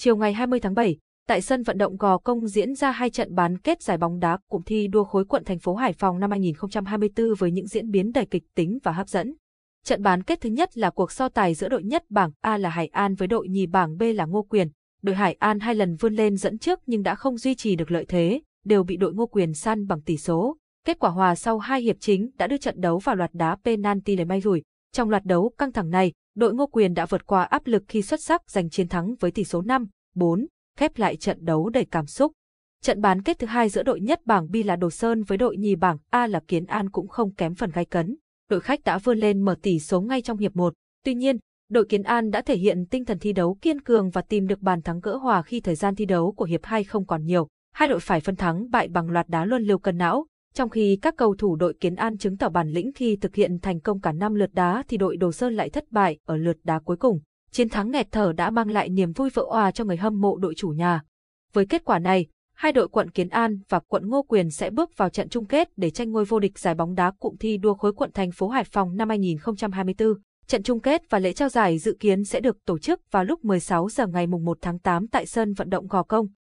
Chiều ngày 20 tháng 7, tại sân vận động Gò Công diễn ra hai trận bán kết giải bóng đá cụm thi đua khối quận thành phố Hải Phòng năm 2024 với những diễn biến đầy kịch tính và hấp dẫn. Trận bán kết thứ nhất là cuộc so tài giữa đội nhất bảng A là Hải An với đội nhì bảng B là Ngô Quyền. Đội Hải An hai lần vươn lên dẫn trước nhưng đã không duy trì được lợi thế, đều bị đội Ngô Quyền săn bằng tỷ số. Kết quả hòa sau hai hiệp chính đã đưa trận đấu vào loạt đá penalty để may rủi. Trong loạt đấu căng thẳng này, đội Ngô Quyền đã vượt qua áp lực khi xuất sắc giành chiến thắng với tỷ số 5-4, khép lại trận đấu đầy cảm xúc. Trận bán kết thứ hai giữa đội nhất bảng B là Đồ Sơn với đội nhì bảng A là Kiến An cũng không kém phần gai cấn. Đội khách đã vươn lên mở tỷ số ngay trong hiệp 1. Tuy nhiên, đội Kiến An đã thể hiện tinh thần thi đấu kiên cường và tìm được bàn thắng gỡ hòa khi thời gian thi đấu của hiệp 2 không còn nhiều. Hai đội phải phân thắng bại bằng loạt đá luân lưu cân não, trong khi các cầu thủ đội Kiến An chứng tỏ bản lĩnh khi thực hiện thành công cả năm lượt đá thì đội Đồ Sơn lại thất bại ở lượt đá cuối cùng. Chiến thắng nghẹt thở đã mang lại niềm vui vỡ òa cho người hâm mộ đội chủ nhà. Với kết quả này, hai đội quận Kiến An và quận Ngô Quyền sẽ bước vào trận chung kết để tranh ngôi vô địch giải bóng đá cụm thi đua khối quận thành phố Hải Phòng năm 2024. Trận chung kết và lễ trao giải dự kiến sẽ được tổ chức vào lúc 16 giờ ngày 1 tháng 8 tại sân vận động Gò Công.